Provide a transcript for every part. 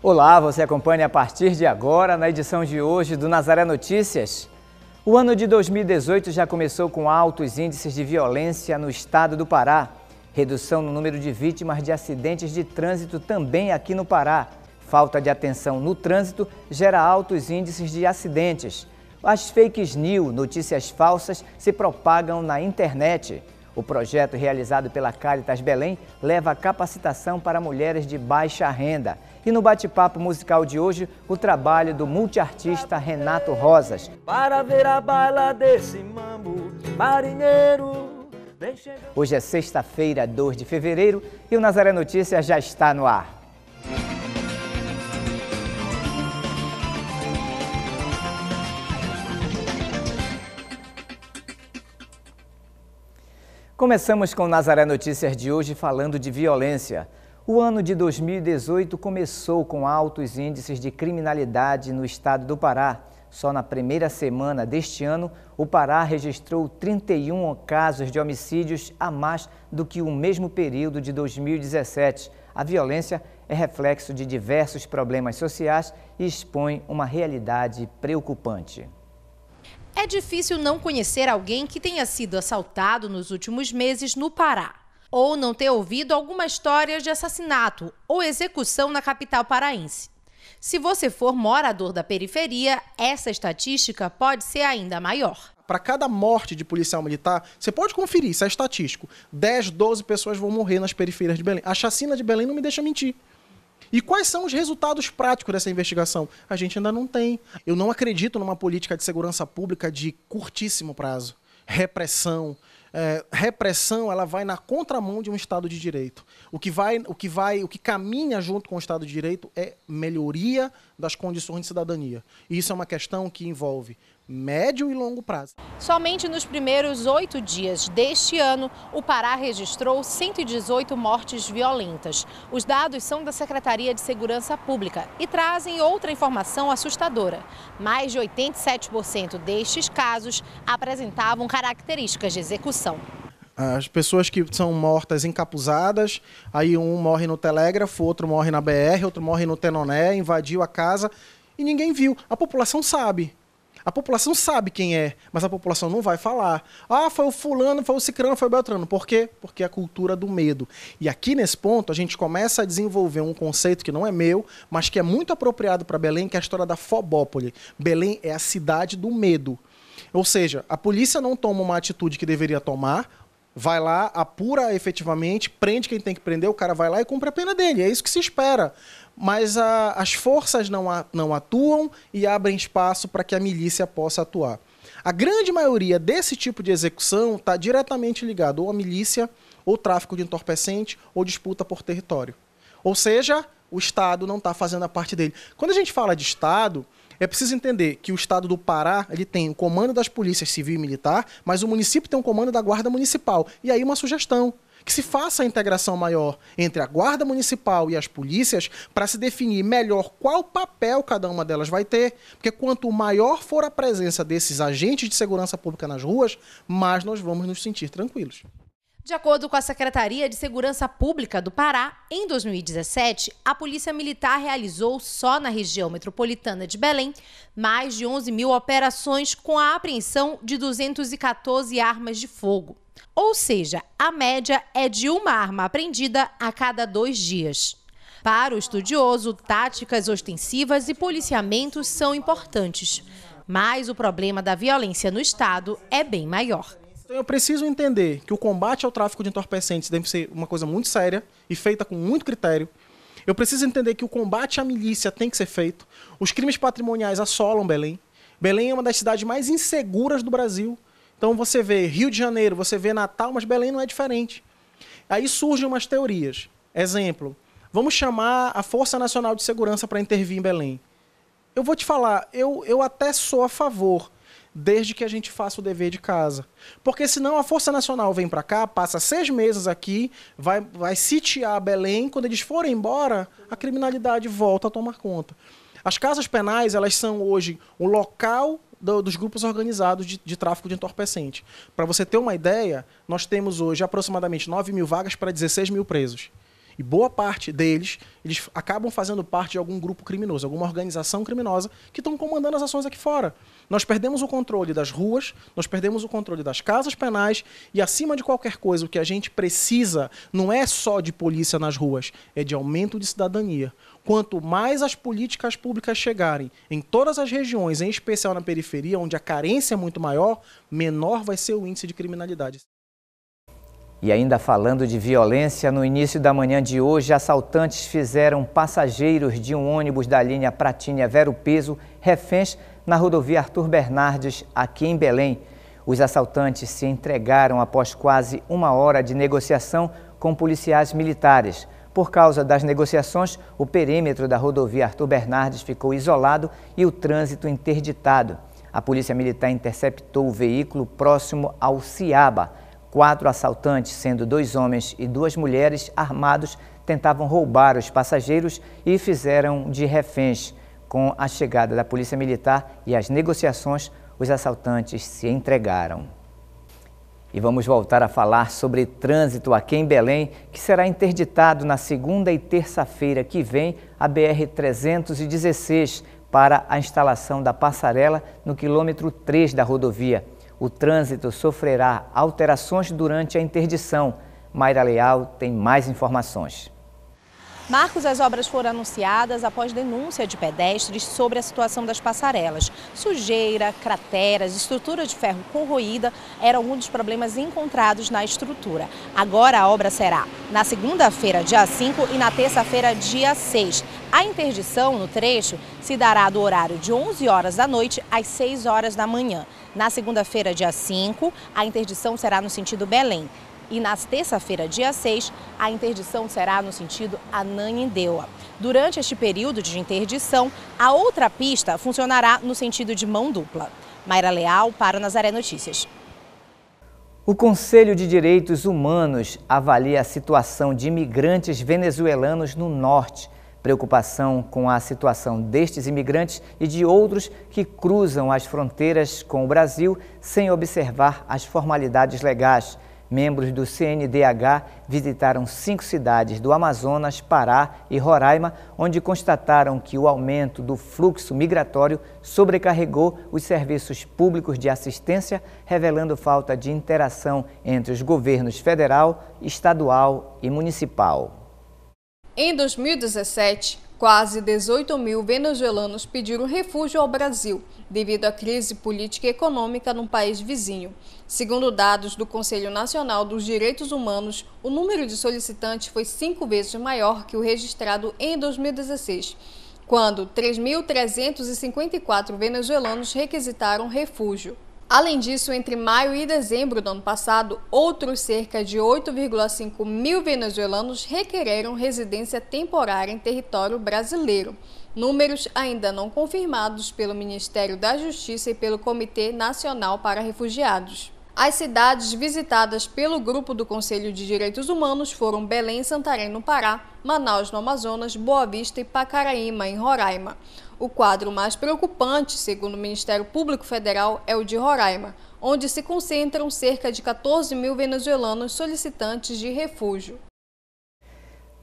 Olá, você acompanha a partir de agora na edição de hoje do Nazaré Notícias. O ano de 2018 já começou com altos índices de violência no estado do Pará. Redução no número de vítimas de acidentes de trânsito também aqui no Pará. Falta de atenção no trânsito gera altos índices de acidentes. As fake news, notícias falsas, se propagam na internet. O projeto realizado pela Caritas Belém leva capacitação para mulheres de baixa renda. E no bate-papo musical de hoje, o trabalho do multiartista Renato Rosas. Para ver a baila desse mambo marinheiro. Hoje é sexta-feira, 2 de fevereiro, e o Nazaré Notícias já está no ar. Começamos com Nazaré Notícias de hoje falando de violência. O ano de 2018 começou com altos índices de criminalidade no estado do Pará. Só na primeira semana deste ano, o Pará registrou 31 casos de homicídios a mais do que o mesmo período de 2017. A violência é reflexo de diversos problemas sociais e expõe uma realidade preocupante. É difícil não conhecer alguém que tenha sido assaltado nos últimos meses no Pará, ou não ter ouvido alguma história de assassinato ou execução na capital paraense. Se você for morador da periferia, essa estatística pode ser ainda maior. Para cada morte de policial militar, você pode conferir, isso é estatístico. 10, 12 pessoas vão morrer nas periferias de Belém. A chacina de Belém não me deixa mentir. E quais são os resultados práticos dessa investigação? A gente ainda não tem. Eu não acredito numa política de segurança pública de curtíssimo prazo. Repressão, é, repressão ela vai na contramão de um Estado de Direito. O que vai, o que vai, o que caminha junto com o Estado de Direito é melhoria das condições de cidadania. E isso é uma questão que envolve médio e longo prazo. Somente nos primeiros oito dias deste ano, o Pará registrou 118 mortes violentas. Os dados são da Secretaria de Segurança Pública e trazem outra informação assustadora. Mais de 87% destes casos apresentavam características de execução. As pessoas que são mortas encapuzadas, aí um morre no telégrafo, outro morre na BR, outro morre no Tenoné, invadiu a casa e ninguém viu. A população sabe, a população sabe quem é, mas a população não vai falar. Ah, foi o fulano, foi o cicrano, foi o beltrano. Por quê? Porque é a cultura do medo. E aqui nesse ponto a gente começa a desenvolver um conceito que não é meu, mas que é muito apropriado para Belém, que é a história da Fobópole. Belém é a cidade do medo. Ou seja, a polícia não toma uma atitude que deveria tomar, vai lá, apura efetivamente, prende quem tem que prender, o cara vai lá e cumpre a pena dele. É isso que se espera mas a, as forças não, a, não atuam e abrem espaço para que a milícia possa atuar. A grande maioria desse tipo de execução está diretamente ligado ou à milícia, ou tráfico de entorpecente, ou disputa por território. Ou seja, o Estado não está fazendo a parte dele. Quando a gente fala de Estado, é preciso entender que o Estado do Pará ele tem o comando das polícias civil e militar, mas o município tem o comando da guarda municipal. E aí uma sugestão que se faça a integração maior entre a Guarda Municipal e as polícias para se definir melhor qual papel cada uma delas vai ter, porque quanto maior for a presença desses agentes de segurança pública nas ruas, mais nós vamos nos sentir tranquilos. De acordo com a Secretaria de Segurança Pública do Pará, em 2017, a Polícia Militar realizou só na região metropolitana de Belém mais de 11 mil operações com a apreensão de 214 armas de fogo. Ou seja, a média é de uma arma apreendida a cada dois dias. Para o estudioso, táticas ostensivas e policiamentos são importantes. Mas o problema da violência no Estado é bem maior. Então eu preciso entender que o combate ao tráfico de entorpecentes deve ser uma coisa muito séria e feita com muito critério. Eu preciso entender que o combate à milícia tem que ser feito. Os crimes patrimoniais assolam Belém. Belém é uma das cidades mais inseguras do Brasil. Então você vê Rio de Janeiro, você vê Natal, mas Belém não é diferente. Aí surgem umas teorias. Exemplo, vamos chamar a Força Nacional de Segurança para intervir em Belém. Eu vou te falar, eu, eu até sou a favor desde que a gente faça o dever de casa. Porque senão a Força Nacional vem para cá, passa seis meses aqui, vai, vai sitiar Belém, quando eles forem embora, a criminalidade volta a tomar conta. As casas penais, elas são hoje o local do, dos grupos organizados de, de tráfico de entorpecente. Para você ter uma ideia, nós temos hoje aproximadamente 9 mil vagas para 16 mil presos. E boa parte deles, eles acabam fazendo parte de algum grupo criminoso, alguma organização criminosa que estão comandando as ações aqui fora. Nós perdemos o controle das ruas, nós perdemos o controle das casas penais e, acima de qualquer coisa, o que a gente precisa não é só de polícia nas ruas, é de aumento de cidadania. Quanto mais as políticas públicas chegarem em todas as regiões, em especial na periferia, onde a carência é muito maior, menor vai ser o índice de criminalidade. E ainda falando de violência, no início da manhã de hoje, assaltantes fizeram passageiros de um ônibus da linha Pratinha Vero Peso reféns na rodovia Arthur Bernardes, aqui em Belém. Os assaltantes se entregaram após quase uma hora de negociação com policiais militares. Por causa das negociações, o perímetro da rodovia Arthur Bernardes ficou isolado e o trânsito interditado. A polícia militar interceptou o veículo próximo ao Ciaba Quatro assaltantes, sendo dois homens e duas mulheres, armados, tentavam roubar os passageiros e fizeram de reféns. Com a chegada da Polícia Militar e as negociações, os assaltantes se entregaram. E vamos voltar a falar sobre trânsito aqui em Belém, que será interditado na segunda e terça-feira que vem a BR-316 para a instalação da passarela no quilômetro 3 da rodovia. O trânsito sofrerá alterações durante a interdição. Mayra Leal tem mais informações. Marcos, as obras foram anunciadas após denúncia de pedestres sobre a situação das passarelas. Sujeira, crateras, estrutura de ferro corroída eram um dos problemas encontrados na estrutura. Agora a obra será na segunda-feira, dia 5 e na terça-feira, dia 6. A interdição no trecho se dará do horário de 11 horas da noite às 6 horas da manhã. Na segunda-feira, dia 5, a interdição será no sentido Belém. E na terça-feira, dia 6, a interdição será no sentido Ananindeua. Durante este período de interdição, a outra pista funcionará no sentido de mão dupla. Mayra Leal para o Nazaré Notícias. O Conselho de Direitos Humanos avalia a situação de imigrantes venezuelanos no norte preocupação com a situação destes imigrantes e de outros que cruzam as fronteiras com o Brasil sem observar as formalidades legais. Membros do CNDH visitaram cinco cidades do Amazonas, Pará e Roraima, onde constataram que o aumento do fluxo migratório sobrecarregou os serviços públicos de assistência, revelando falta de interação entre os governos federal, estadual e municipal. Em 2017, quase 18 mil venezuelanos pediram refúgio ao Brasil devido à crise política e econômica no país vizinho. Segundo dados do Conselho Nacional dos Direitos Humanos, o número de solicitantes foi cinco vezes maior que o registrado em 2016 quando 3.354 venezuelanos requisitaram refúgio. Além disso, entre maio e dezembro do ano passado, outros cerca de 8,5 mil venezuelanos requereram residência temporária em território brasileiro. Números ainda não confirmados pelo Ministério da Justiça e pelo Comitê Nacional para Refugiados. As cidades visitadas pelo grupo do Conselho de Direitos Humanos foram Belém, Santarém, no Pará, Manaus, no Amazonas, Boa Vista e Pacaraíma, em Roraima. O quadro mais preocupante, segundo o Ministério Público Federal, é o de Roraima, onde se concentram cerca de 14 mil venezuelanos solicitantes de refúgio.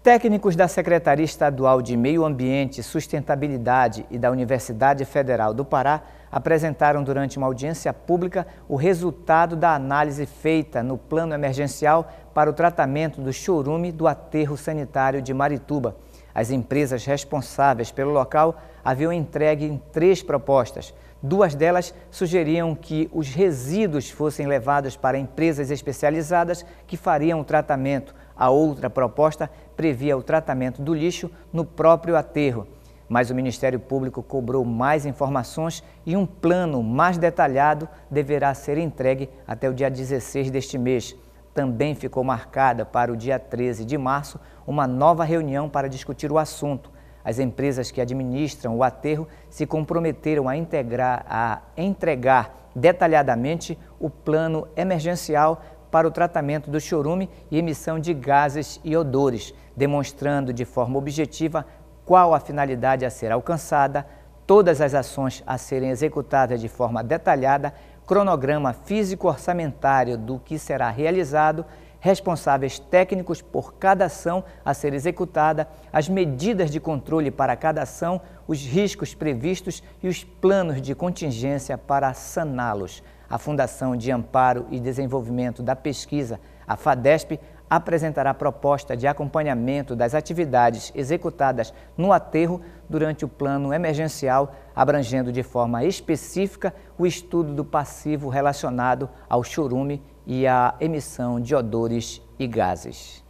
Técnicos da Secretaria Estadual de Meio Ambiente, Sustentabilidade e da Universidade Federal do Pará apresentaram durante uma audiência pública o resultado da análise feita no plano emergencial para o tratamento do chorume do aterro sanitário de Marituba. As empresas responsáveis pelo local haviam entregue três propostas. Duas delas sugeriam que os resíduos fossem levados para empresas especializadas que fariam o tratamento. A outra proposta previa o tratamento do lixo no próprio aterro. Mas o Ministério Público cobrou mais informações e um plano mais detalhado deverá ser entregue até o dia 16 deste mês. Também ficou marcada para o dia 13 de março uma nova reunião para discutir o assunto. As empresas que administram o aterro se comprometeram a, integrar, a entregar detalhadamente o plano emergencial para o tratamento do chorume e emissão de gases e odores, demonstrando de forma objetiva qual a finalidade a ser alcançada, todas as ações a serem executadas de forma detalhada, cronograma físico-orçamentário do que será realizado responsáveis técnicos por cada ação a ser executada, as medidas de controle para cada ação, os riscos previstos e os planos de contingência para saná-los. A Fundação de Amparo e Desenvolvimento da Pesquisa, a FADESP, apresentará proposta de acompanhamento das atividades executadas no aterro durante o plano emergencial, abrangendo de forma específica o estudo do passivo relacionado ao chorume e a emissão de odores e gases.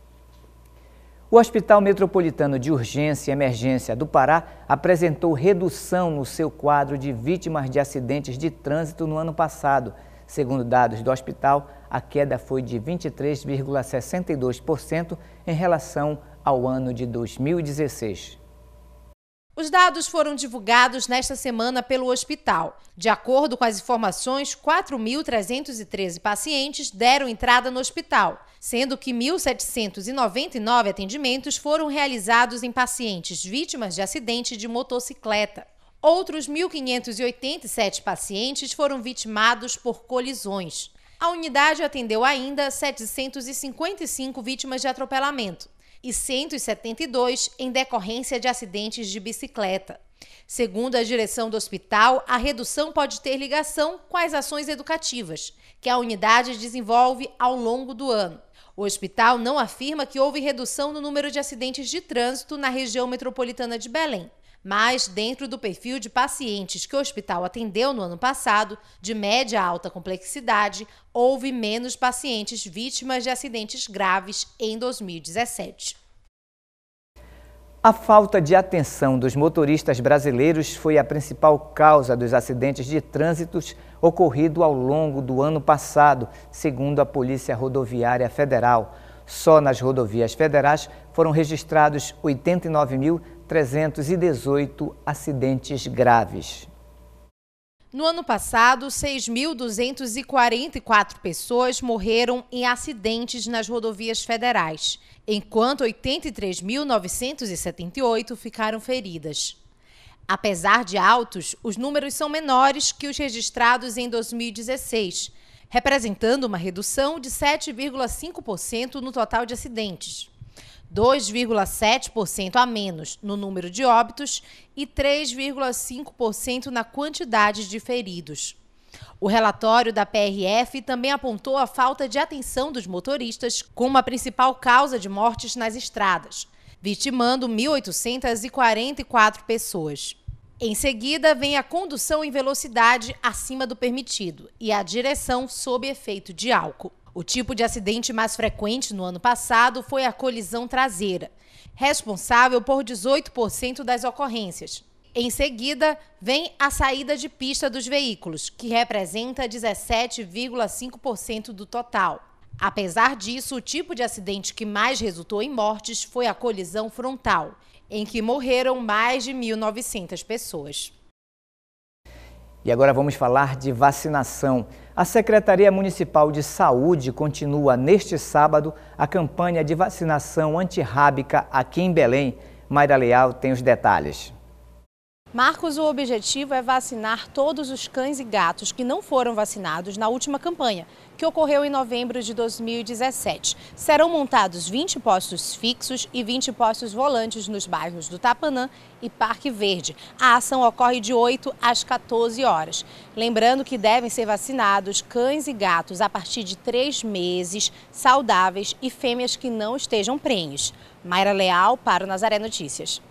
O Hospital Metropolitano de Urgência e Emergência do Pará apresentou redução no seu quadro de vítimas de acidentes de trânsito no ano passado. Segundo dados do hospital, a queda foi de 23,62% em relação ao ano de 2016. Os dados foram divulgados nesta semana pelo hospital. De acordo com as informações, 4.313 pacientes deram entrada no hospital, sendo que 1.799 atendimentos foram realizados em pacientes vítimas de acidente de motocicleta. Outros 1.587 pacientes foram vitimados por colisões. A unidade atendeu ainda 755 vítimas de atropelamento e 172 em decorrência de acidentes de bicicleta. Segundo a direção do hospital, a redução pode ter ligação com as ações educativas que a unidade desenvolve ao longo do ano. O hospital não afirma que houve redução no número de acidentes de trânsito na região metropolitana de Belém, mas, dentro do perfil de pacientes que o hospital atendeu no ano passado, de média a alta complexidade, houve menos pacientes vítimas de acidentes graves em 2017. A falta de atenção dos motoristas brasileiros foi a principal causa dos acidentes de trânsito ocorrido ao longo do ano passado, segundo a Polícia Rodoviária Federal. Só nas rodovias federais foram registrados 89 mil 318 acidentes graves. No ano passado, 6.244 pessoas morreram em acidentes nas rodovias federais, enquanto 83.978 ficaram feridas. Apesar de altos, os números são menores que os registrados em 2016, representando uma redução de 7,5% no total de acidentes. 2,7% a menos no número de óbitos e 3,5% na quantidade de feridos. O relatório da PRF também apontou a falta de atenção dos motoristas como a principal causa de mortes nas estradas, vitimando 1.844 pessoas. Em seguida, vem a condução em velocidade acima do permitido e a direção sob efeito de álcool. O tipo de acidente mais frequente no ano passado foi a colisão traseira, responsável por 18% das ocorrências. Em seguida, vem a saída de pista dos veículos, que representa 17,5% do total. Apesar disso, o tipo de acidente que mais resultou em mortes foi a colisão frontal, em que morreram mais de 1.900 pessoas. E agora vamos falar de vacinação. A Secretaria Municipal de Saúde continua neste sábado a campanha de vacinação antirrábica aqui em Belém. Mayra Leal tem os detalhes. Marcos, o objetivo é vacinar todos os cães e gatos que não foram vacinados na última campanha, que ocorreu em novembro de 2017. Serão montados 20 postos fixos e 20 postos volantes nos bairros do Tapanã e Parque Verde. A ação ocorre de 8 às 14 horas. Lembrando que devem ser vacinados cães e gatos a partir de 3 meses, saudáveis e fêmeas que não estejam prenhes. Mayra Leal para o Nazaré Notícias.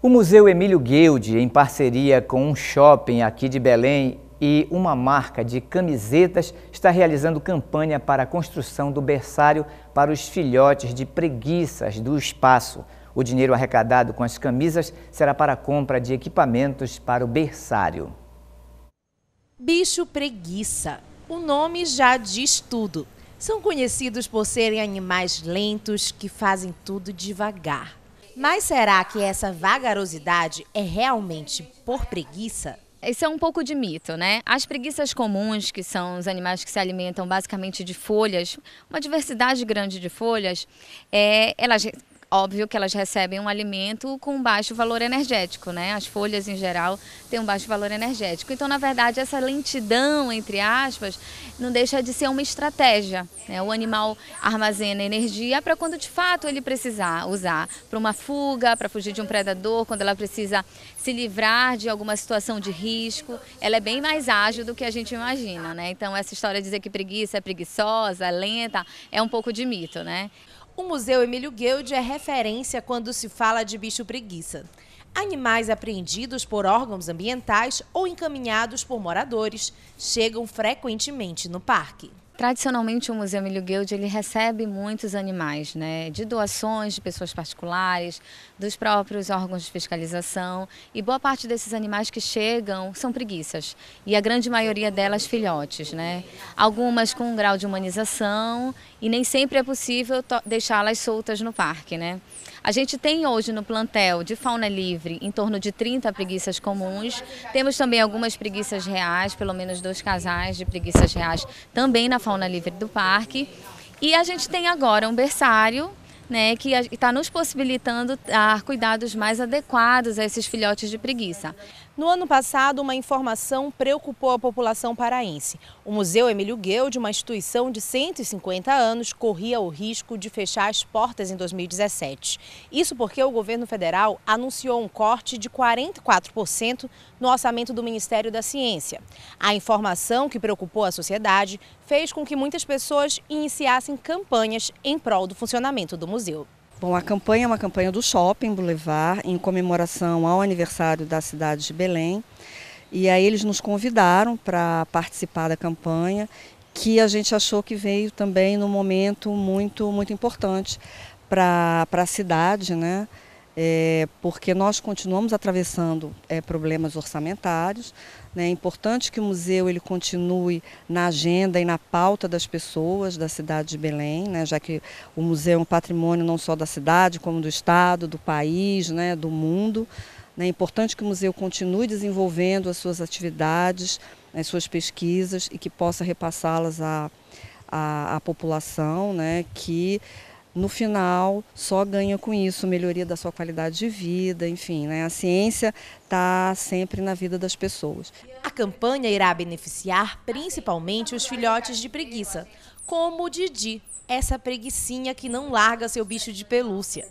O Museu Emílio Guild, em parceria com um shopping aqui de Belém e uma marca de camisetas está realizando campanha para a construção do berçário para os filhotes de preguiças do espaço. O dinheiro arrecadado com as camisas será para a compra de equipamentos para o berçário. Bicho preguiça. O nome já diz tudo. São conhecidos por serem animais lentos que fazem tudo devagar. Mas será que essa vagarosidade é realmente por preguiça? Isso é um pouco de mito, né? As preguiças comuns, que são os animais que se alimentam basicamente de folhas, uma diversidade grande de folhas, é, elas Óbvio que elas recebem um alimento com baixo valor energético, né? As folhas em geral têm um baixo valor energético. Então, na verdade, essa lentidão, entre aspas, não deixa de ser uma estratégia. Né? O animal armazena energia para quando de fato ele precisar usar para uma fuga, para fugir de um predador, quando ela precisa se livrar de alguma situação de risco. Ela é bem mais ágil do que a gente imagina, né? Então, essa história de dizer que preguiça é preguiçosa, é lenta, é um pouco de mito, né? O Museu Emílio Guild é referência quando se fala de bicho preguiça. Animais apreendidos por órgãos ambientais ou encaminhados por moradores chegam frequentemente no parque. Tradicionalmente o Museu Emílio Guild ele recebe muitos animais, né, de doações de pessoas particulares, dos próprios órgãos de fiscalização e boa parte desses animais que chegam são preguiças e a grande maioria delas filhotes, né, algumas com um grau de humanização e nem sempre é possível deixá-las soltas no parque, né? A gente tem hoje no plantel de fauna livre em torno de 30 preguiças comuns. Temos também algumas preguiças reais, pelo menos dois casais de preguiças reais também na fauna livre do parque. E a gente tem agora um berçário né, que está nos possibilitando dar cuidados mais adequados a esses filhotes de preguiça. No ano passado, uma informação preocupou a população paraense. O Museu Emílio de uma instituição de 150 anos, corria o risco de fechar as portas em 2017. Isso porque o governo federal anunciou um corte de 44% no orçamento do Ministério da Ciência. A informação que preocupou a sociedade fez com que muitas pessoas iniciassem campanhas em prol do funcionamento do museu. Bom, a campanha é uma campanha do Shopping Boulevard, em comemoração ao aniversário da cidade de Belém. E aí eles nos convidaram para participar da campanha, que a gente achou que veio também num momento muito, muito importante para a cidade, né? é, porque nós continuamos atravessando é, problemas orçamentários. Né? É importante que o museu ele continue na agenda e na pauta das pessoas da cidade de Belém, né? já que o museu é um patrimônio não só da cidade, como do estado, do país, né? do mundo. Né? É importante que o museu continue desenvolvendo as suas atividades, as suas pesquisas e que possa repassá-las à, à, à população, né? que no final só ganha com isso, melhoria da sua qualidade de vida, enfim, né? A ciência está sempre na vida das pessoas. A campanha irá beneficiar principalmente os filhotes de preguiça, como o Didi, essa preguiçinha que não larga seu bicho de pelúcia.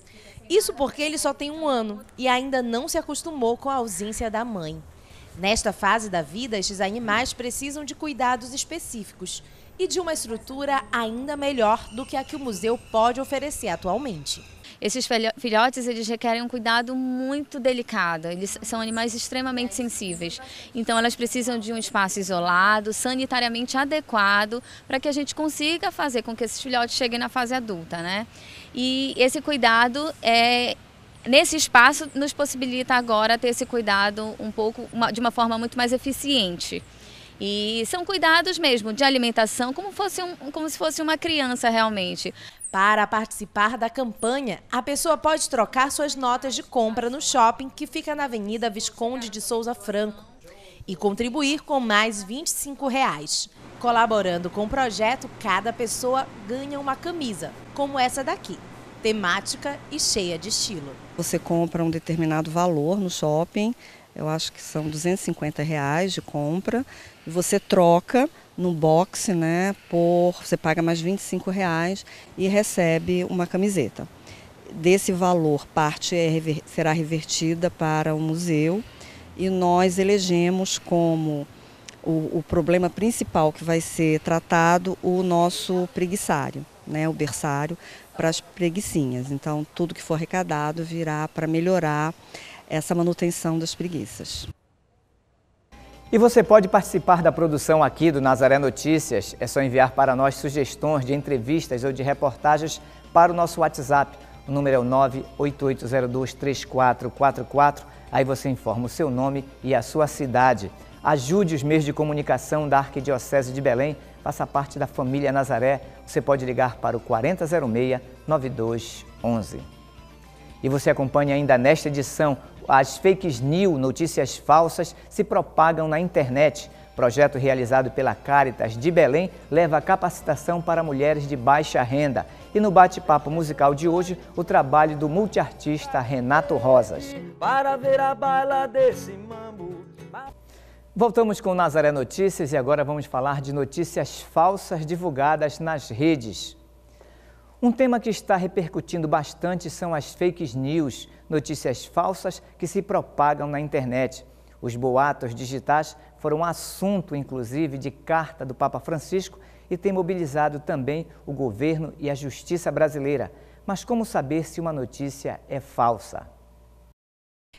Isso porque ele só tem um ano e ainda não se acostumou com a ausência da mãe. Nesta fase da vida, estes animais precisam de cuidados específicos e de uma estrutura ainda melhor do que a que o museu pode oferecer atualmente. Esses filhotes eles requerem um cuidado muito delicado, eles são animais extremamente sensíveis. Então elas precisam de um espaço isolado, sanitariamente adequado, para que a gente consiga fazer com que esses filhotes cheguem na fase adulta, né? E esse cuidado é nesse espaço nos possibilita agora ter esse cuidado um pouco de uma forma muito mais eficiente. E são cuidados mesmo de alimentação, como, fosse um, como se fosse uma criança realmente. Para participar da campanha, a pessoa pode trocar suas notas de compra no shopping que fica na Avenida Visconde de Souza Franco e contribuir com mais R$ 25. Reais. Colaborando com o projeto, cada pessoa ganha uma camisa, como essa daqui, temática e cheia de estilo. Você compra um determinado valor no shopping, eu acho que são 250 reais de compra, você troca no box, né, por você paga mais 25 reais e recebe uma camiseta. Desse valor, parte é, será revertida para o museu e nós elegemos como o, o, problema principal que vai ser tratado o nosso preguiçário, né, o berçário para as preguiçinhas. Então, tudo que for arrecadado virá para melhorar essa manutenção das preguiças. E você pode participar da produção aqui do Nazaré Notícias. É só enviar para nós sugestões de entrevistas ou de reportagens para o nosso WhatsApp. O número é o 988023444. Aí você informa o seu nome e a sua cidade. Ajude os meios de comunicação da Arquidiocese de Belém. Faça parte da família Nazaré. Você pode ligar para o 4006 9211. E você acompanha ainda nesta edição as fakes news, notícias falsas, se propagam na internet. Projeto realizado pela Caritas de Belém leva capacitação para mulheres de baixa renda. E no bate-papo musical de hoje, o trabalho do multiartista Renato Rosas. Para ver a bala desse mambo. Voltamos com Nazaré Notícias e agora vamos falar de notícias falsas divulgadas nas redes. Um tema que está repercutindo bastante são as fake news, notícias falsas que se propagam na internet. Os boatos digitais foram assunto, inclusive, de carta do Papa Francisco e tem mobilizado também o governo e a justiça brasileira. Mas como saber se uma notícia é falsa?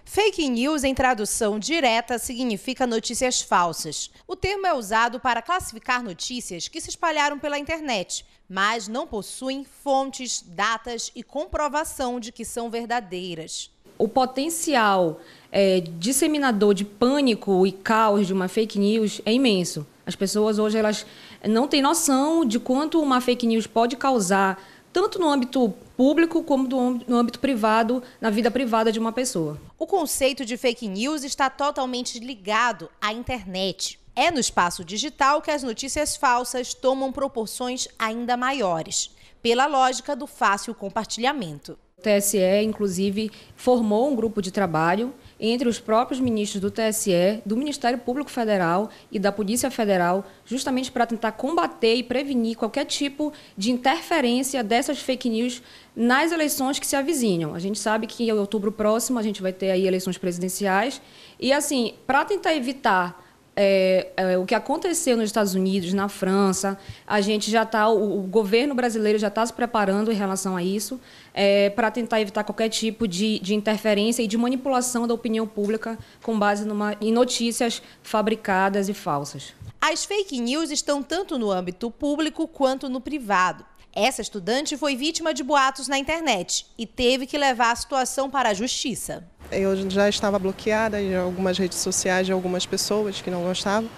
Fake news, em tradução direta, significa notícias falsas. O termo é usado para classificar notícias que se espalharam pela internet, mas não possuem fontes, datas e comprovação de que são verdadeiras. O potencial é, disseminador de pânico e caos de uma fake news é imenso. As pessoas hoje elas não têm noção de quanto uma fake news pode causar, tanto no âmbito público como no âmbito privado, na vida privada de uma pessoa. O conceito de fake news está totalmente ligado à internet. É no espaço digital que as notícias falsas tomam proporções ainda maiores, pela lógica do fácil compartilhamento. O TSE, inclusive, formou um grupo de trabalho entre os próprios ministros do TSE, do Ministério Público Federal e da Polícia Federal, justamente para tentar combater e prevenir qualquer tipo de interferência dessas fake news nas eleições que se avizinham. A gente sabe que em outubro próximo a gente vai ter aí eleições presidenciais e assim, para tentar evitar é, é, o que aconteceu nos Estados Unidos, na França, a gente já está, o, o, governo brasileiro já está se preparando em relação a isso, é, para tentar evitar qualquer tipo de, de, interferência e de manipulação da opinião pública com base numa, em notícias fabricadas e falsas. As fake news estão tanto no âmbito público quanto no privado. Essa estudante foi vítima de boatos na internet e teve que levar a situação para a justiça. Eu já estava bloqueada em algumas redes sociais de algumas pessoas que não gostavam.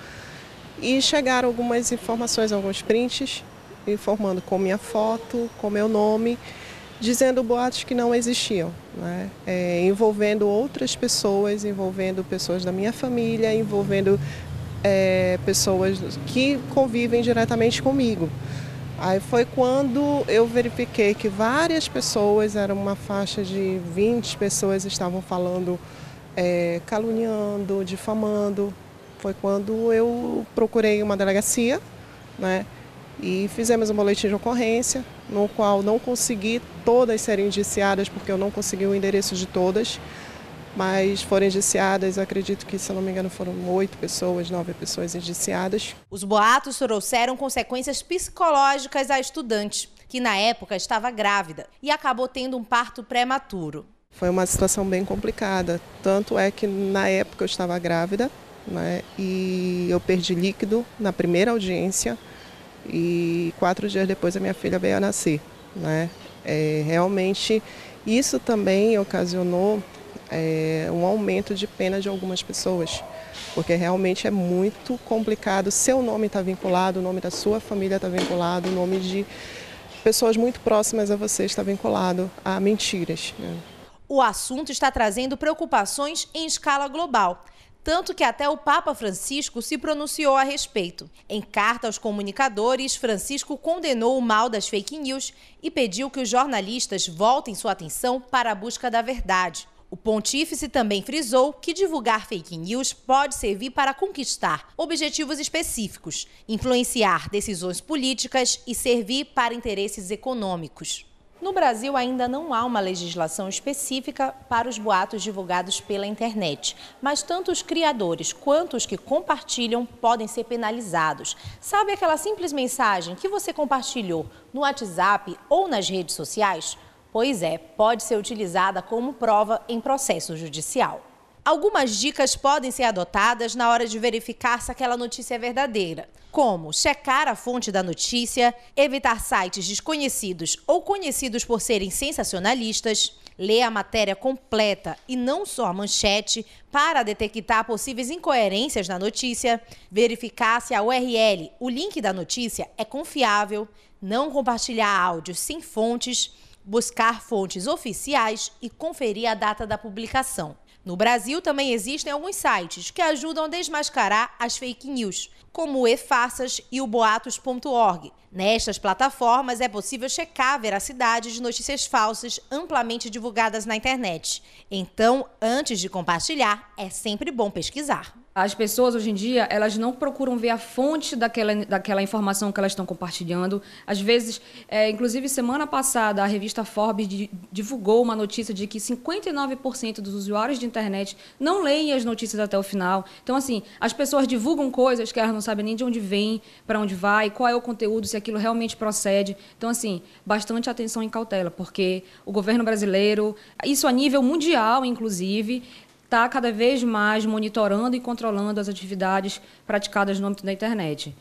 E chegaram algumas informações, alguns prints, informando com minha foto, com meu nome, dizendo boatos que não existiam, né? é, envolvendo outras pessoas, envolvendo pessoas da minha família, envolvendo é, pessoas que convivem diretamente comigo. Aí foi quando eu verifiquei que várias pessoas, era uma faixa de 20 pessoas, estavam falando, é, caluniando, difamando. Foi quando eu procurei uma delegacia, né? E fizemos um boletim de ocorrência, no qual não consegui todas serem indiciadas, porque eu não consegui o endereço de todas mas foram indiciadas, acredito que, se não me engano, foram oito pessoas, nove pessoas indiciadas. Os boatos trouxeram consequências psicológicas à estudante, que na época estava grávida e acabou tendo um parto prematuro. Foi uma situação bem complicada, tanto é que na época eu estava grávida né, e eu perdi líquido na primeira audiência e quatro dias depois a minha filha veio a nascer. Né? É, realmente, isso também ocasionou é, um aumento de pena de algumas pessoas, porque realmente é muito complicado. Seu nome está vinculado, o nome da sua família está vinculado, o nome de pessoas muito próximas a você está vinculado a mentiras. Né? O assunto está trazendo preocupações em escala global tanto que até o Papa Francisco se pronunciou a respeito. Em carta aos comunicadores, Francisco condenou o mal das fake news e pediu que os jornalistas voltem sua atenção para a busca da verdade. O pontífice também frisou que divulgar fake news pode servir para conquistar objetivos específicos, influenciar decisões políticas e servir para interesses econômicos. No Brasil, ainda não há uma legislação específica para os boatos divulgados pela internet, mas tanto os criadores quanto os que compartilham podem ser penalizados. Sabe aquela simples mensagem que você compartilhou no WhatsApp ou nas redes sociais? Pois é, pode ser utilizada como prova em processo judicial. Algumas dicas podem ser adotadas na hora de verificar se aquela notícia é verdadeira, como checar a fonte da notícia, evitar sites desconhecidos ou conhecidos por serem sensacionalistas, ler a matéria completa e não só a manchete para detectar possíveis incoerências na notícia, verificar se a URL, o link da notícia, é confiável, não compartilhar áudios sem fontes buscar fontes oficiais e conferir a data da publicação. No Brasil também existem alguns sites que ajudam a desmascarar as fake news, como o eFarsas e o boatos.org. Nestas plataformas é possível checar a veracidade de notícias falsas amplamente divulgadas na internet. Então, antes de compartilhar, é sempre bom pesquisar as pessoas hoje em dia elas não procuram ver a fonte daquela, daquela informação que elas estão compartilhando. Às vezes, é, inclusive semana passada, a revista Forbes di, divulgou uma notícia de que 59% dos usuários de internet não leem as notícias até o final. Então, assim, as pessoas divulgam coisas que elas não sabem nem de onde vem, para onde vai, qual é o conteúdo, se aquilo realmente procede. Então, assim, bastante atenção e cautela, porque o governo brasileiro, isso a nível mundial, inclusive, está cada vez mais monitorando e controlando as atividades praticadas no âmbito da internet.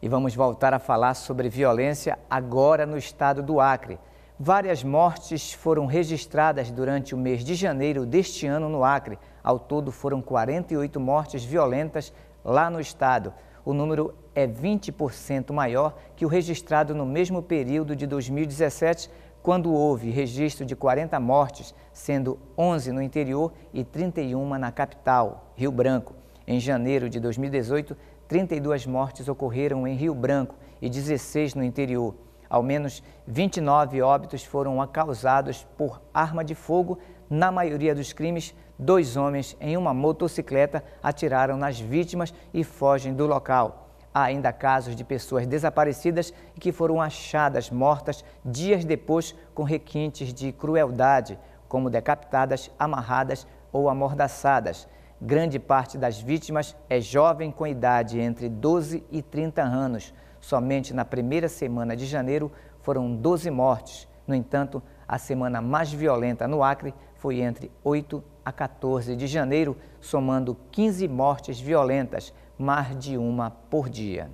E vamos voltar a falar sobre violência agora no estado do Acre. Várias mortes foram registradas durante o mês de janeiro deste ano no Acre. Ao todo, foram 48 mortes violentas lá no estado. O número é 20% maior que o registrado no mesmo período de 2017, quando houve registro de 40 mortes, sendo 11 no interior e 31 na capital, Rio Branco. Em janeiro de 2018, 32 mortes ocorreram em Rio Branco e 16 no interior. Ao menos 29 óbitos foram causados por arma de fogo. Na maioria dos crimes, dois homens em uma motocicleta atiraram nas vítimas e fogem do local. Há ainda casos de pessoas desaparecidas e que foram achadas mortas dias depois com requintes de crueldade, como decapitadas, amarradas ou amordaçadas. Grande parte das vítimas é jovem com idade entre 12 e 30 anos. Somente na primeira semana de janeiro foram 12 mortes. No entanto, a semana mais violenta no Acre foi entre 8 a 14 de janeiro, somando 15 mortes violentas mais de uma por dia.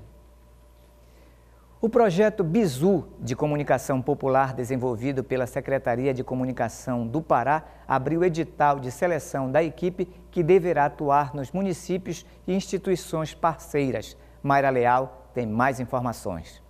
O projeto Bizu de comunicação popular, desenvolvido pela Secretaria de Comunicação do Pará, abriu edital de seleção da equipe que deverá atuar nos municípios e instituições parceiras. Mayra Leal tem mais informações.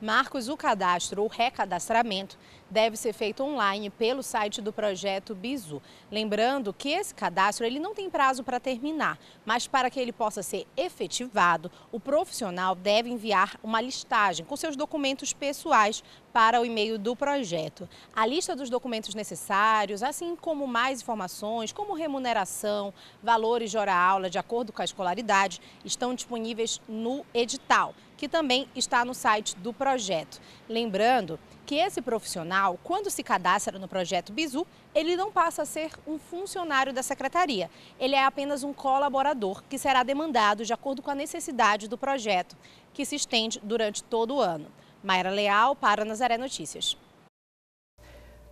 Marcos, o cadastro ou recadastramento deve ser feito online pelo site do projeto Bizu. Lembrando que esse cadastro ele não tem prazo para terminar, mas para que ele possa ser efetivado, o profissional deve enviar uma listagem com seus documentos pessoais para o e-mail do projeto. A lista dos documentos necessários, assim como mais informações, como remuneração, valores de hora-aula de acordo com a escolaridade, estão disponíveis no edital que também está no site do projeto. Lembrando que esse profissional, quando se cadastra no projeto Bizu, ele não passa a ser um funcionário da secretaria. Ele é apenas um colaborador que será demandado de acordo com a necessidade do projeto, que se estende durante todo o ano. Mayra Leal para Nazaré Notícias.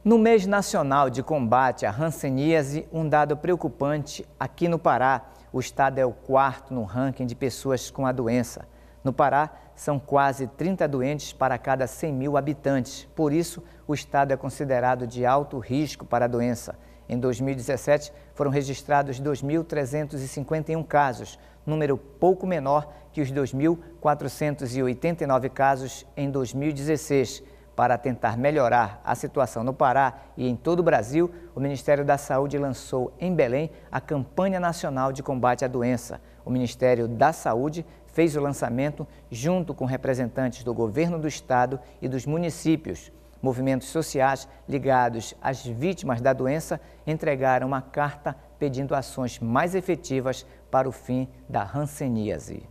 No mês nacional de combate à Hanseníase, um dado preocupante aqui no Pará. O estado é o quarto no ranking de pessoas com a doença. No Pará, são quase 30 doentes para cada 100 mil habitantes. Por isso, o estado é considerado de alto risco para a doença. Em 2017, foram registrados 2.351 casos, número pouco menor que os 2.489 casos em 2016. Para tentar melhorar a situação no Pará e em todo o Brasil, o Ministério da Saúde lançou em Belém a Campanha Nacional de Combate à Doença. O Ministério da Saúde fez o lançamento junto com representantes do governo do estado e dos municípios. Movimentos sociais ligados às vítimas da doença entregaram uma carta pedindo ações mais efetivas para o fim da Hanseníase.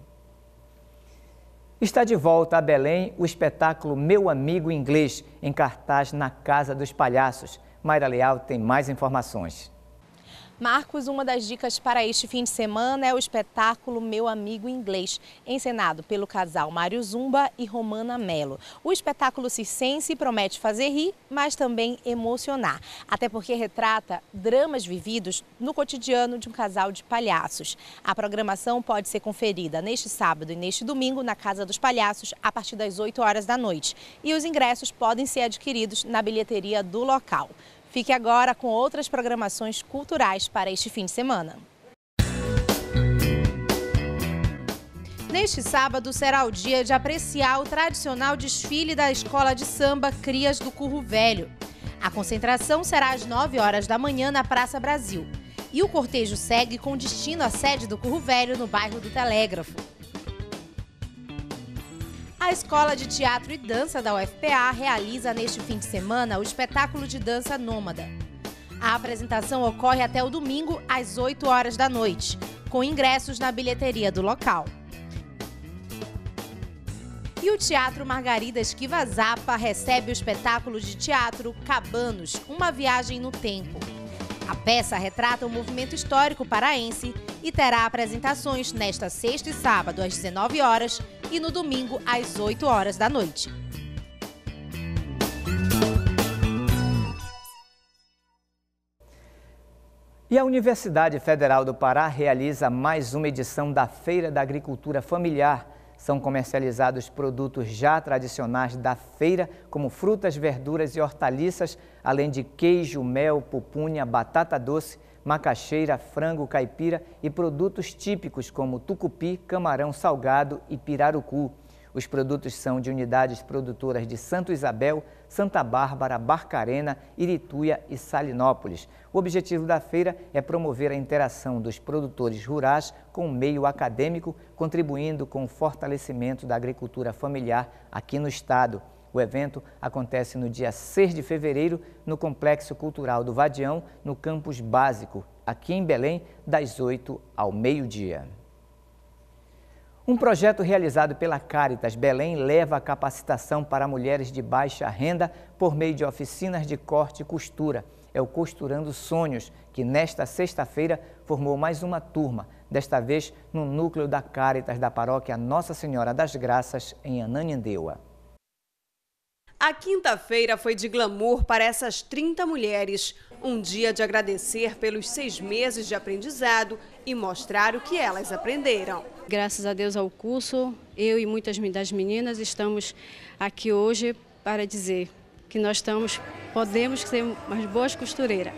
Está de volta a Belém o espetáculo Meu Amigo Inglês, em cartaz na Casa dos Palhaços. Mayra Leal tem mais informações. Marcos, uma das dicas para este fim de semana é o espetáculo Meu Amigo Inglês, encenado pelo casal Mário Zumba e Romana Mello. O espetáculo circense promete fazer rir, mas também emocionar, até porque retrata dramas vividos no cotidiano de um casal de palhaços. A programação pode ser conferida neste sábado e neste domingo na Casa dos Palhaços a partir das 8 horas da noite, e os ingressos podem ser adquiridos na bilheteria do local. Fique agora com outras programações culturais para este fim de semana. Neste sábado será o dia de apreciar o tradicional desfile da Escola de Samba Crias do Curro Velho. A concentração será às 9 horas da manhã na Praça Brasil. E o cortejo segue com destino à sede do Curro Velho, no bairro do Telégrafo. A Escola de Teatro e Dança da UFPA realiza neste fim de semana o espetáculo de dança Nômada. A apresentação ocorre até o domingo às 8 horas da noite, com ingressos na bilheteria do local. E o Teatro Margarida Esquiva Zapa recebe o espetáculo de teatro Cabanos, uma viagem no tempo. A peça retrata o um movimento histórico paraense e terá apresentações nesta sexta e sábado às 19 horas e no domingo às 8 horas da noite. E a Universidade Federal do Pará realiza mais uma edição da Feira da Agricultura Familiar. São comercializados produtos já tradicionais da feira, como frutas, verduras e hortaliças, além de queijo, mel, pupunha, batata doce macaxeira, frango, caipira e produtos típicos como tucupi, camarão salgado e pirarucu. Os produtos são de unidades produtoras de Santo Isabel, Santa Bárbara, Barcarena, Irituia e Salinópolis. O objetivo da feira é promover a interação dos produtores rurais com o meio acadêmico, contribuindo com o fortalecimento da agricultura familiar aqui no estado. O evento acontece no dia 6 de fevereiro no Complexo Cultural do Vadião, no campus básico, aqui em Belém, das 8 ao meio-dia. Um projeto realizado pela Caritas Belém leva a capacitação para mulheres de baixa renda por meio de oficinas de corte e costura. É o Costurando Sonhos, que nesta sexta-feira formou mais uma turma, desta vez no núcleo da Caritas da paróquia Nossa Senhora das Graças, em Ananindeua. A quinta-feira foi de glamour para essas 30 mulheres. Um dia de agradecer pelos seis meses de aprendizado e mostrar o que elas aprenderam. Graças a Deus ao curso, eu e muitas das meninas estamos aqui hoje para dizer que nós estamos, podemos ser umas boas costureiras.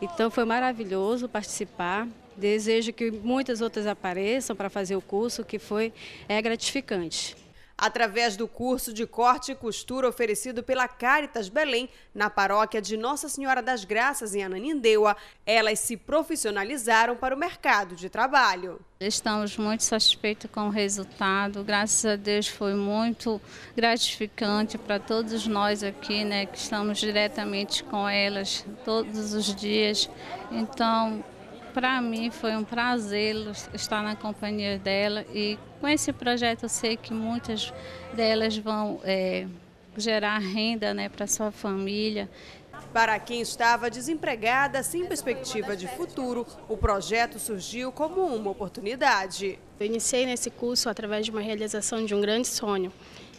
Então foi maravilhoso participar. Desejo que muitas outras apareçam para fazer o curso, que foi é gratificante através do curso de corte e costura oferecido pela Caritas Belém na paróquia de Nossa Senhora das Graças em Ananindeua, elas se profissionalizaram para o mercado de trabalho. Estamos muito satisfeitos com o resultado. Graças a Deus foi muito gratificante para todos nós aqui, né, que estamos diretamente com elas todos os dias. Então, para mim foi um prazer estar na companhia dela e com esse projeto eu sei que muitas delas vão é, gerar renda né, para sua família. Para quem estava desempregada, sem perspectiva de futuro, o projeto surgiu como uma oportunidade. Eu iniciei nesse curso através de uma realização de um grande sonho,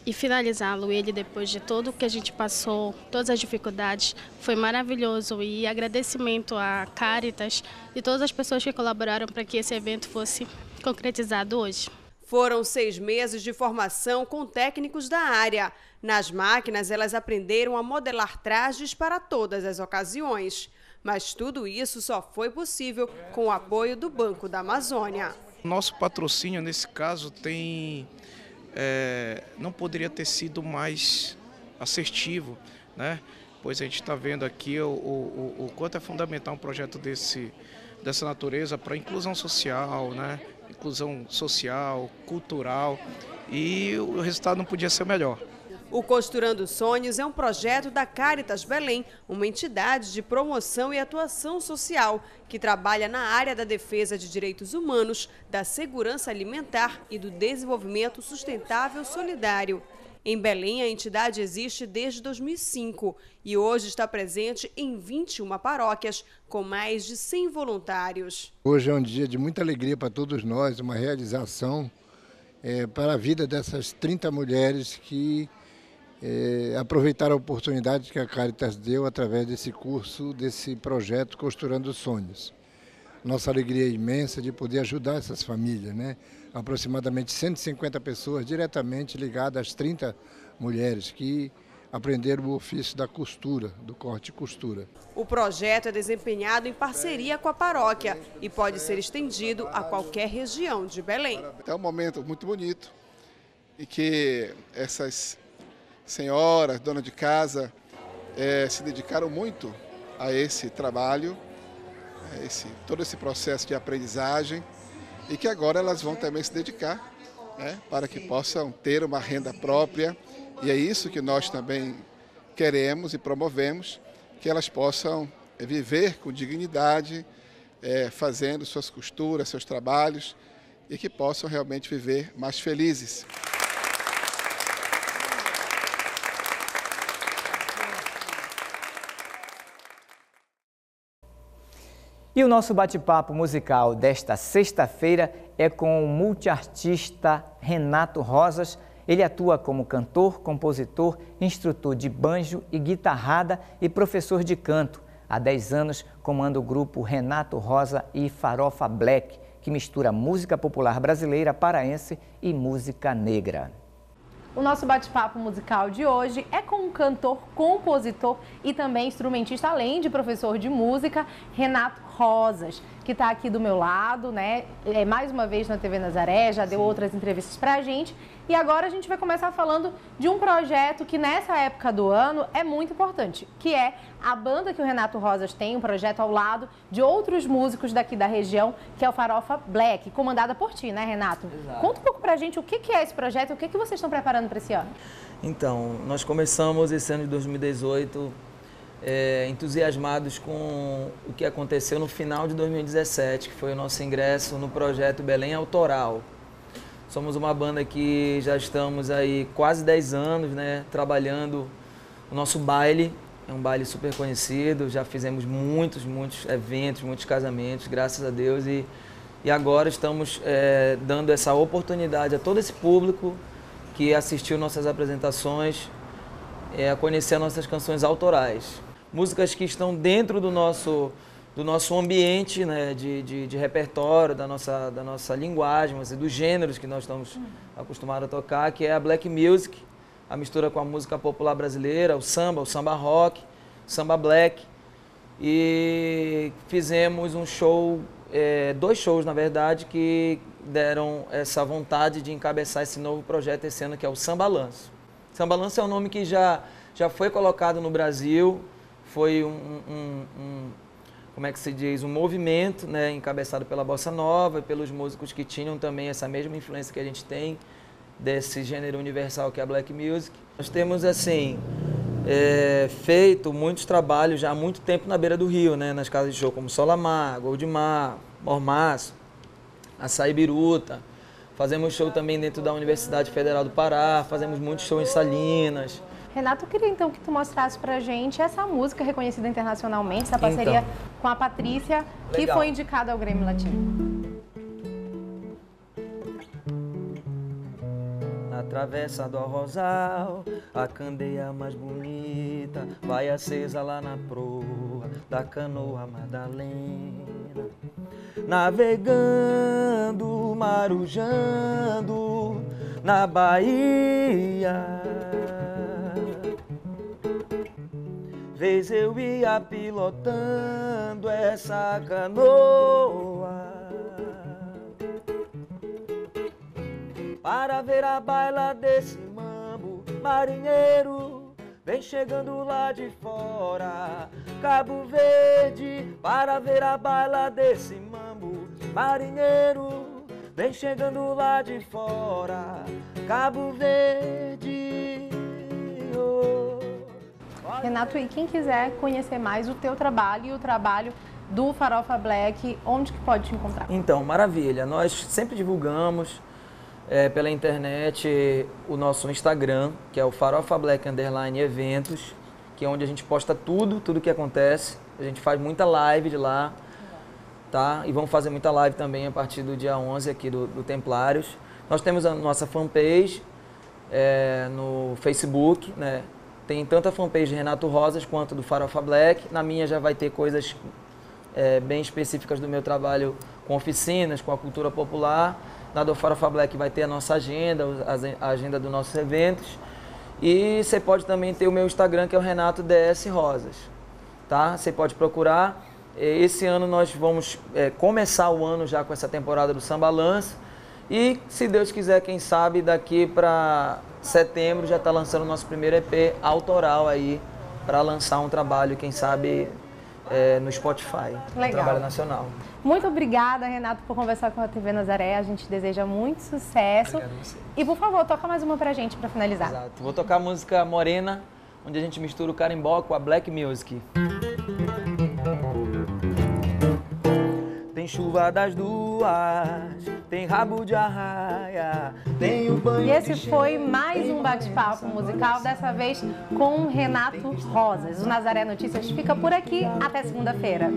e finalizá-lo ele depois de tudo que a gente passou, todas as dificuldades, foi maravilhoso e agradecimento a Caritas e todas as pessoas que colaboraram para que esse evento fosse concretizado hoje. Foram seis meses de formação com técnicos da área. Nas máquinas, elas aprenderam a modelar trajes para todas as ocasiões. Mas tudo isso só foi possível com o apoio do Banco da Amazônia. Nosso patrocínio, nesse caso, tem é, não poderia ter sido mais assertivo, né? pois a gente está vendo aqui o, o, o, quanto é fundamental um projeto desse, dessa natureza para inclusão social, né? inclusão social, cultural, e o resultado não podia ser melhor. O Costurando Sonhos é um projeto da Caritas Belém, uma entidade de promoção e atuação social que trabalha na área da defesa de direitos humanos, da segurança alimentar e do desenvolvimento sustentável solidário. Em Belém, a entidade existe desde 2005 e hoje está presente em 21 paróquias, com mais de 100 voluntários. Hoje é um dia de muita alegria para todos nós, uma realização é, para a vida dessas 30 mulheres que é, aproveitar a oportunidade que a Caritas deu através desse curso, desse projeto Costurando Sonhos. Nossa alegria é imensa de poder ajudar essas famílias, né? Aproximadamente 150 pessoas diretamente ligadas às 30 mulheres que aprenderam o ofício da costura, do corte e costura. O projeto é desempenhado em parceria com a paróquia e pode ser estendido a qualquer região de Belém. É um momento muito bonito e que essas senhoras, dona de casa, é, se dedicaram muito a esse trabalho, a esse, todo esse processo de aprendizagem e que agora elas vão também se dedicar né, para que possam ter uma renda própria e é isso que nós também queremos e promovemos, que elas possam viver com dignidade, é, fazendo suas costuras, seus trabalhos e que possam realmente viver mais felizes. E o nosso bate-papo musical desta sexta-feira é com o multiartista Renato Rosas. Ele atua como cantor, compositor, instrutor de banjo e guitarrada e professor de canto. Há 10 anos comanda o grupo Renato Rosa e Farofa Black, que mistura música popular brasileira, paraense e música negra. O nosso bate-papo musical de hoje é com o cantor, compositor e também instrumentista, além de professor de música, Renato Rosas, que está aqui do meu lado, né? É mais uma vez na TV Nazaré, já deu Sim. outras entrevistas para a gente. E agora a gente vai começar falando de um projeto que nessa época do ano é muito importante, que é a banda que o Renato Rosas tem, um projeto ao lado de outros músicos daqui da região, que é o Farofa Black, comandada por ti, né, Renato? Exato. Conta um pouco pra gente o que é esse projeto, o que, que vocês estão preparando para esse ano. Então, nós começamos esse ano de 2018 é, entusiasmados com o que aconteceu no final de 2017, que foi o nosso ingresso no projeto Belém Autoral. Somos uma banda que já estamos aí quase 10 anos, né, trabalhando o nosso baile, é um baile super conhecido, já fizemos muitos, muitos eventos, muitos casamentos, graças a Deus, e, e agora estamos é, dando essa oportunidade a todo esse público que assistiu nossas apresentações é, a conhecer nossas canções autorais músicas que estão dentro do nosso, do nosso ambiente né, de, de, de repertório, da nossa, da nossa linguagem, assim, dos gêneros que nós estamos acostumados a tocar, que é a black music, a mistura com a música popular brasileira, o samba, o samba rock, samba black. E fizemos um show, é, dois shows na verdade, que deram essa vontade de encabeçar esse novo projeto esse ano, que é o Samba Lanço. Samba Lanço é um nome que já, já foi colocado no Brasil, foi um, um, um, como é que se diz, um movimento né, encabeçado pela Bossa Nova e pelos músicos que tinham também essa mesma influência que a gente tem desse gênero universal que é a black music. Nós temos assim é, feito muitos trabalhos já há muito tempo na beira do rio, né, nas casas de show como Solamar, Goldmar, Mormaço, Açaí Biruta. Fazemos show também dentro da Universidade Federal do Pará, fazemos muitos shows em Salinas. Renato, eu queria então que tu mostrasse pra gente essa música reconhecida internacionalmente, essa parceria então. com a Patrícia, Legal. que foi indicada ao Grêmio Latino. Na travessa do Rosal, a candeia mais bonita vai acesa lá na proa da canoa Madalena. Navegando, marujando na Bahia vez eu ia pilotando essa canoa Para ver a baila desse mambo marinheiro Vem chegando lá de fora Cabo Verde Para ver a baila desse mambo marinheiro Vem chegando lá de fora Cabo Verde oh. Renato, e quem quiser conhecer mais o teu trabalho e o trabalho do Farofa Black, onde que pode te encontrar? Então, maravilha. Nós sempre divulgamos é, pela internet o nosso Instagram, que é o Farofa Black Underline Eventos, que é onde a gente posta tudo, tudo que acontece. A gente faz muita live de lá, tá? E vamos fazer muita live também a partir do dia 11 aqui do, do Templários. Nós temos a nossa fanpage é, no Facebook, né? Tem tanto a fanpage de Renato Rosas quanto do Farofa Black. Na minha já vai ter coisas é, bem específicas do meu trabalho com oficinas, com a cultura popular. Na do Farofa Black vai ter a nossa agenda, a agenda dos nossos eventos. E você pode também ter o meu Instagram, que é o Renato DS Rosas. Tá? Você pode procurar. Esse ano nós vamos é, começar o ano já com essa temporada do Samba Lance. E se Deus quiser, quem sabe daqui para setembro já está lançando o nosso primeiro EP autoral aí, para lançar um trabalho, quem sabe, é, no Spotify. Legal. Um trabalho nacional. Muito obrigada, Renato, por conversar com a TV Nazaré. A gente deseja muito sucesso. E, por favor, toca mais uma pra gente, para finalizar. Exato. Vou tocar a música Morena, onde a gente mistura o carimbó com a black music chuva das duas, tem rabo de arraia, tem o banho. E esse foi mais um bate-papo musical, dessa vez com Renato Rosas. O Nazaré Notícias fica por aqui. Até segunda-feira.